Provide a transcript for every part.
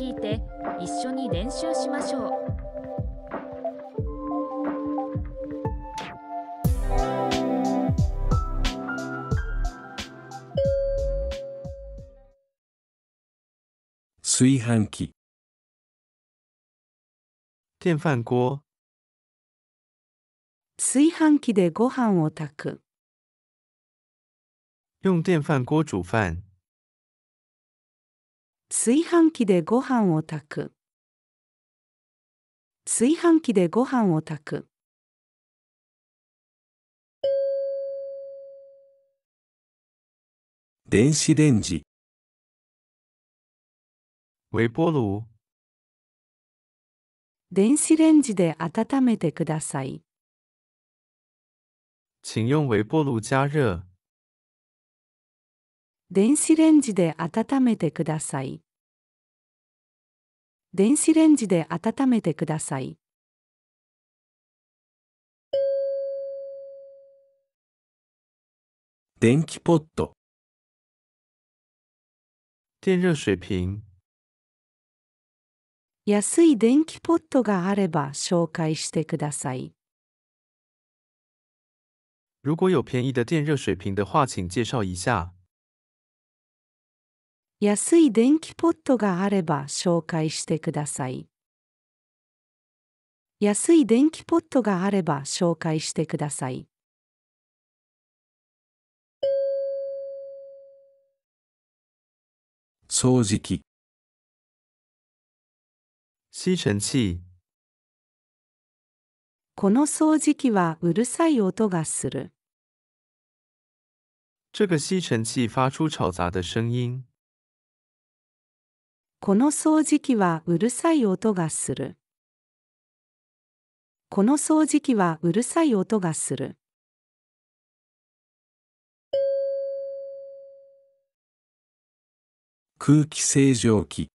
聞いて一緒に練習しましょう。炊飯器電飯锅炊飯器でご飯を炊く用電飯锅煮飯炊飯器でご飯を炊く炊飯器でご飯を炊く電子レンジ微波炉電子レンジで温めてください。请用微波炉加热。電子レンジで温めてください電子レンジで温めてください電気ポット電熱水瓶安い電気ポットがあれば紹介してください。如果有便宜的电热水瓶的话，请介绍一下。安い電気ポットがあれば紹介してください。安い電気ポットがあれば紹介してください。掃除機吸塵器この掃除機はうるさい音がする。这个吸尘器发出吵杂的声音。この掃除機はうるさい音がする。この掃除機はうるさい音がする。空気清浄機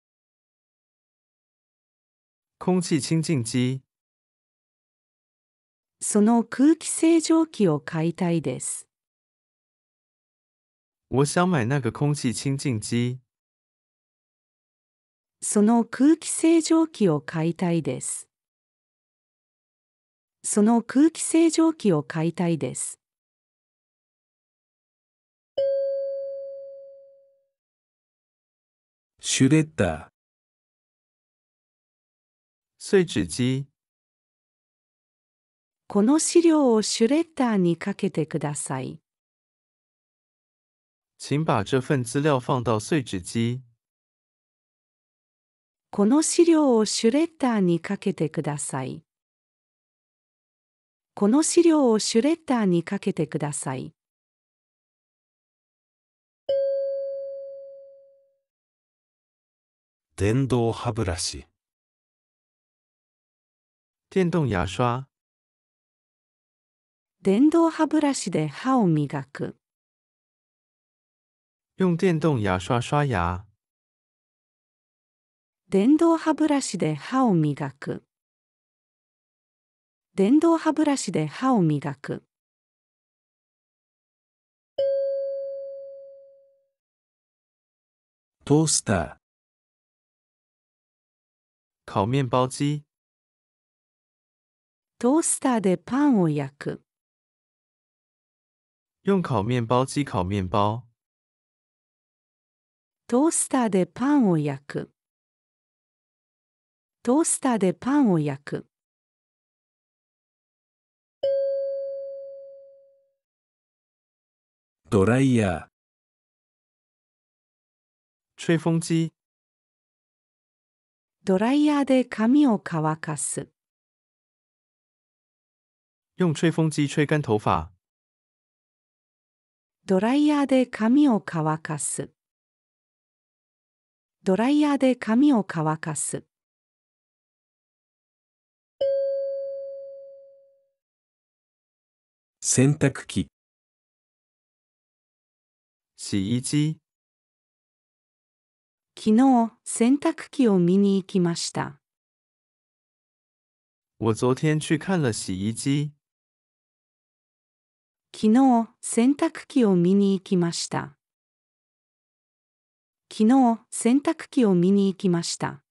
空気清浄機その空気清浄機を買いたいです。我想买那个空气清净机。その空気清浄機を買いたいです。その空気清浄機を買いたいです。シュレッダー碎紙機この資料をシュレッダーにかけてください。请把这份资料放到碎纸机。この資料をシュレッダーにかけてください。この資料をシュレッダーにかけてください。電動歯ブラシ電動牙刷電動歯ブラシで歯を磨く。用電動牙刷刷牙。電動歯ブラシで歯を磨く電動歯ブラシで歯を磨くトースター烤面包機トースターでパンを焼く用烤面包機烤面包トースターでパンを焼くトースターでパンを焼くドライヤー吹風機ドライヤーで髪を乾かす用吹風機吹干頭发ドライヤーで髪を乾かすドライヤーで髪を乾かす洗濯機洗衣機昨日、洗濯機を見に行きました。我昨天去看了洗衣機。昨日、洗濯機を見に行きました。昨日、洗濯機を見に行きました。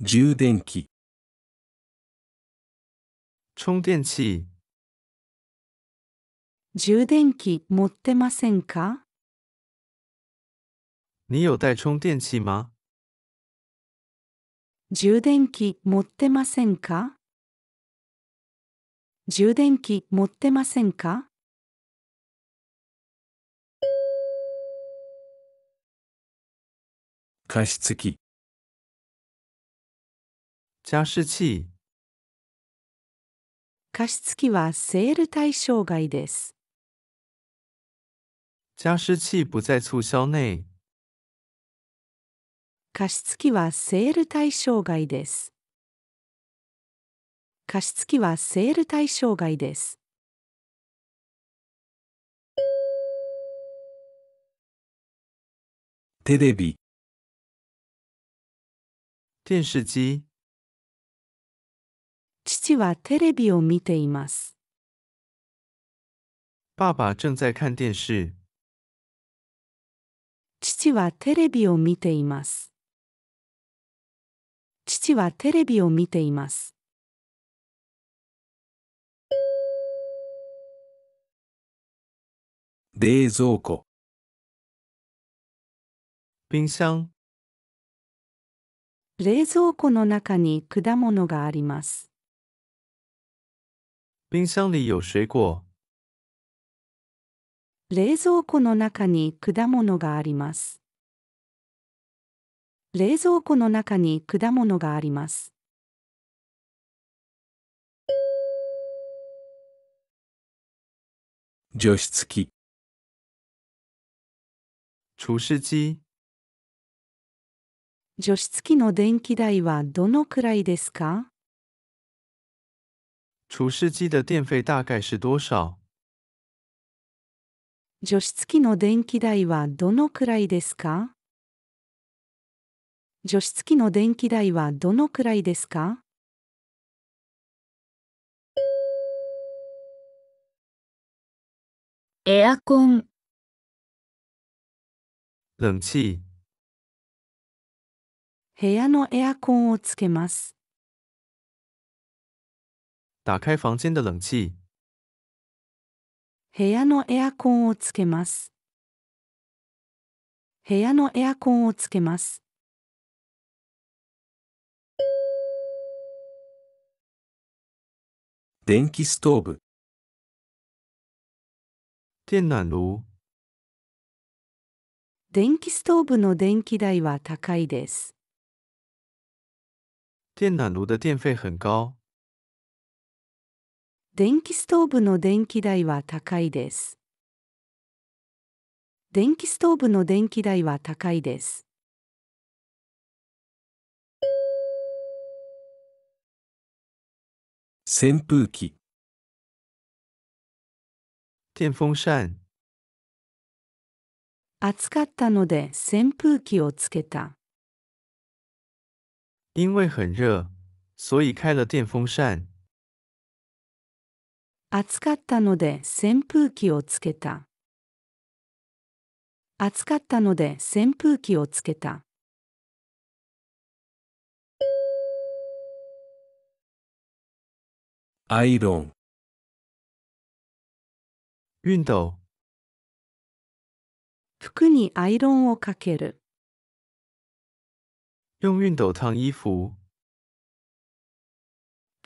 充電器充電器充電器持ってませんか你有带充電器吗充電器持ってませんか充電器持ってませんか加湿器加湿器加湿器はセール対象外です。加湿器不在促銷内。加湿器はセール対象外です。加湿器はセール対象外です。テレビ電視機父はテレビを見ています。爸爸正在看电视。父はテレビを見ています。父はテレビを見ています。冷蔵庫冰箱冷蔵庫の中に果物があります。冰箱里有水果。冷蔵庫の中に果物があります。冷蔵庫の中に果物があります。除湿機除湿機除湿機の電気代はどのくらいですか除湿機的電費大概是多少除湿機の電気代はどのくらいですか除湿機の電気代はどのくらいですかエアコン冷気部屋のエアコンをつけます。打開房的冷部屋のエアコンをつけます。部屋のエアコンをつけます。電気ストーブ。電暖炉。電気ストーブの電気代は高いです。電暖炉的電費很高。電気ストーブの電気代は高いです。電気ストーブの電気代は高いです。扇風機電風扇暑かったので扇風機をつけた。因为很热，所以开了电风扇。暑かったので扇風機をつけた暑かったので扇風機をつけたアイロン運動服にアイロンをかける用熨斗烫衣服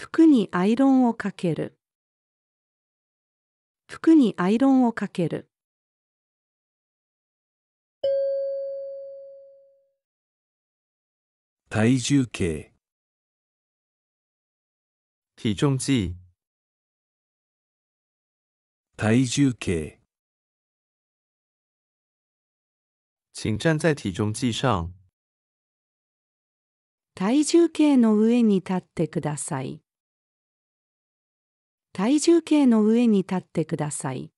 服にアイロンをかける服にアイロンをかける体重計体重計体重計请站在体重计上体重計の上に立ってください。体重計の上に立ってください。